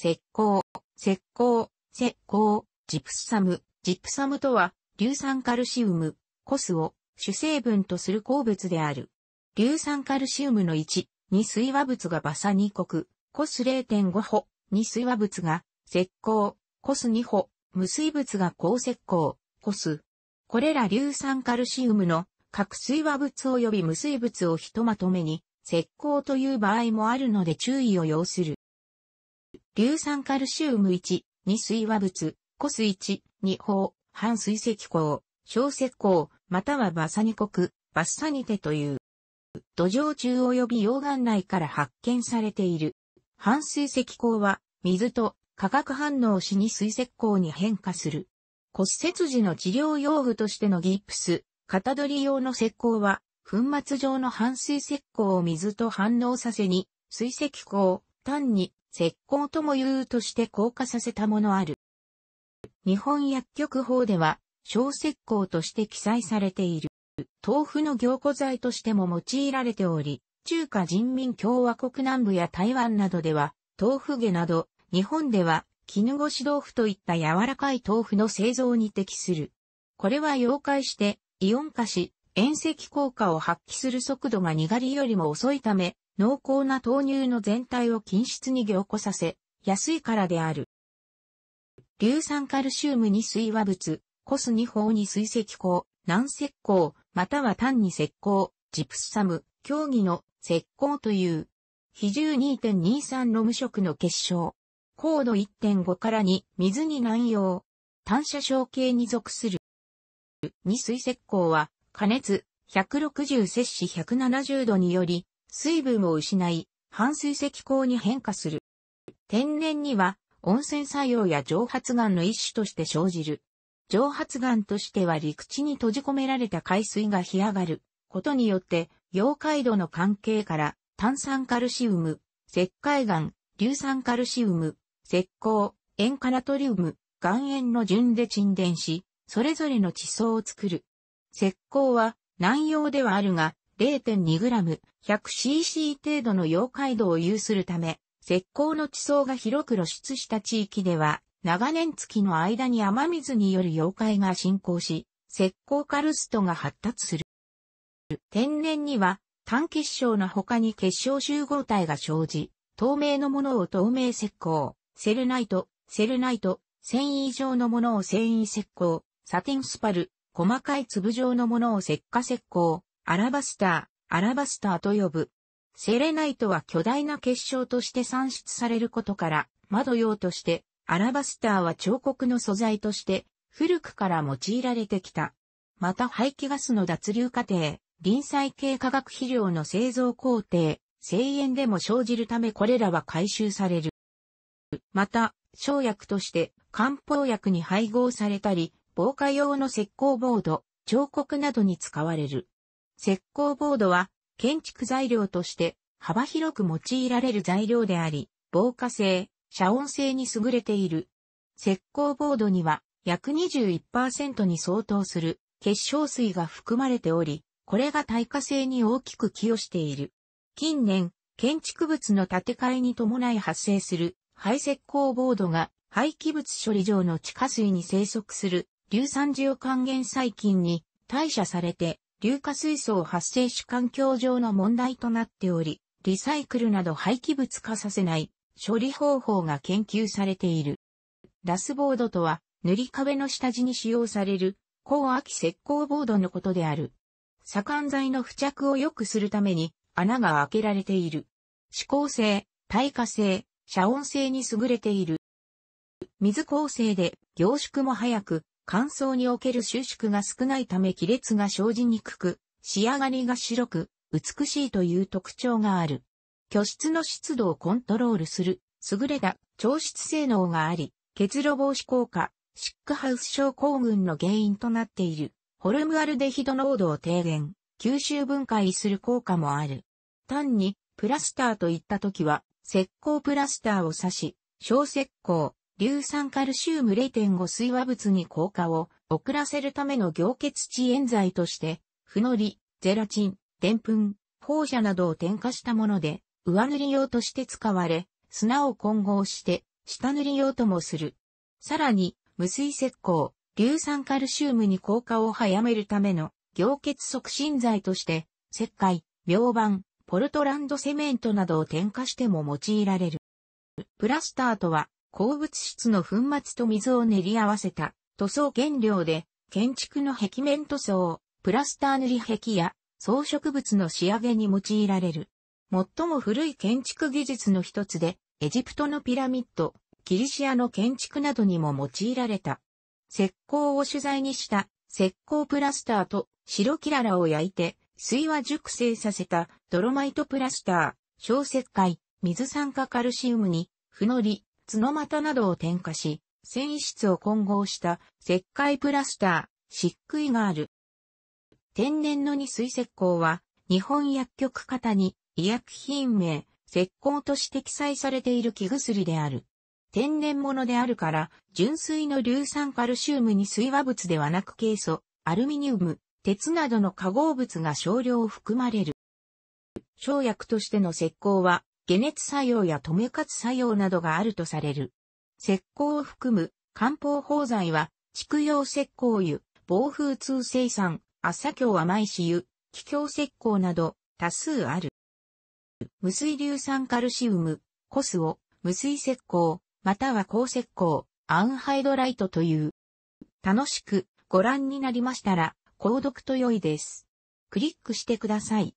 石膏、石膏、石膏、ジプサム。ジプサムとは、硫酸カルシウム、コスを主成分とする鉱物である。硫酸カルシウムの1、に水和物がバサ2国、コス0.5歩、に水和物が石膏、コス2歩、無水物が高石膏、コス。これら硫酸カルシウムの各水和物及び無水物をひとまとめに石膏という場合もあるので注意を要する。硫酸カルシウム1、2水和物、コス1、2法、半水石鉱、小石鉱、またはバサニコク、バッサニテという。土壌中及び溶岩内から発見されている。半水石鉱は、水と化学反応しに水石鉱に変化する。骨折時の治療用具としてのギプス、型取り用の石膏は、粉末状の半水石膏を水と反応させに、水石膏、単に石膏とも言うとして硬化させたものある。日本薬局法では、小石膏として記載されている。豆腐の凝固剤としても用いられており、中華人民共和国南部や台湾などでは、豆腐下など、日本では、絹ごし豆腐といった柔らかい豆腐の製造に適する。これは溶解して、イオン化し、塩石効果を発揮する速度がにがりよりも遅いため、濃厚な豆乳の全体を均質に凝固させ、安いからである。硫酸カルシウムに水和物、コス2法に水石鉱、軟石膏、または単に石膏、ジプスサム、競技の石膏という、比重2.23ロム色の結晶。高度1.5から2、水に難溶。単射小径に属する。二水石膏は、加熱、160摂氏170度により、水分を失い、半水石膏に変化する。天然には、温泉作用や蒸発岩の一種として生じる。蒸発岩としては陸地に閉じ込められた海水が干上がることによって、溶解度の関係から炭酸カルシウム、石灰岩、硫酸カルシウム、石膏、塩化ナトリウム、岩塩の順で沈殿し、それぞれの地層を作る。石膏は南洋ではあるが、0.2g、100cc 程度の溶解度を有するため、石膏の地層が広く露出した地域では、長年月の間に雨水による溶解が進行し、石膏カルストが発達する。天然には、単結晶の他に結晶集合体が生じ、透明のものを透明石膏、セルナイト、セルナイト、繊維状のものを繊維石膏、サテンスパル、細かい粒状のものを石化石膏、アラバスター、アラバスターと呼ぶ。セレナイトは巨大な結晶として産出されることから、窓用として、アラバスターは彫刻の素材として、古くから用いられてきた。また排気ガスの脱流過程、臨済系化学肥料の製造工程、製塩でも生じるためこれらは回収される。また、生薬として漢方薬に配合されたり、防火用の石膏ボード、彫刻などに使われる。石膏ボードは建築材料として幅広く用いられる材料であり、防火性、遮音性に優れている。石膏ボードには約21%に相当する結晶水が含まれており、これが耐火性に大きく寄与している。近年、建築物の建て替えに伴い発生する排石膏ボードが廃棄物処理場の地下水に生息する硫酸塩還元細菌に代謝されて硫化水素を発生し環境上の問題となっており、リサイクルなど廃棄物化させない処理方法が研究されている。ラスボードとは、塗り壁の下地に使用される、高亜石膏ボードのことである。左官材の付着を良くするために穴が開けられている。指向性、耐火性、遮音性に優れている。水構成で凝縮も早く、乾燥における収縮が少ないため亀裂が生じにくく、仕上がりが白く、美しいという特徴がある。居室の湿度をコントロールする、優れた調湿性能があり、結露防止効果、シックハウス症候群の原因となっている、ホルムアルデヒド濃度を低減、吸収分解する効果もある。単に、プラスターといった時は、石膏プラスターを刺し、小石膏、硫酸カルシウム0.5水和物に硬化を遅らせるための凝結地エ剤として、フノリ、ゼラチン、デンプン、放射などを添加したもので、上塗り用として使われ、砂を混合して、下塗り用ともする。さらに、無水石膏、硫酸カルシウムに硬化を早めるための凝結促進剤として、石灰、溶板、ポルトランドセメントなどを添加しても用いられる。プラスターとは、鉱物質の粉末と水を練り合わせた塗装原料で、建築の壁面塗装、プラスター塗り壁や装飾物の仕上げに用いられる。最も古い建築技術の一つで、エジプトのピラミッド、キリシアの建築などにも用いられた。石膏を取材にした石膏プラスターと白キララを焼いて水は熟成させたドロマイトプラスター、小石灰、水酸化カルシウムに、フノリ、角股などを添加し、繊維質を混合した石灰プラスター、漆喰がある。天然の二水石膏は、日本薬局型に医薬品名、石膏として記載されている木薬である。天然物であるから、純水の硫酸カルシウムに水和物ではなくケイ素、アルミニウム、鉄などの化合物が少量含まれる。生薬としての石膏は、解熱作用や止め活作用などがあるとされる。石膏を含む漢方包材は、畜用石膏油、防風通生産、朝京甘い死油、気境石膏など多数ある。無水硫酸カルシウム、コスを無水石膏、または高石膏、アンハイドライトという。楽しくご覧になりましたら、購読と良いです。クリックしてください。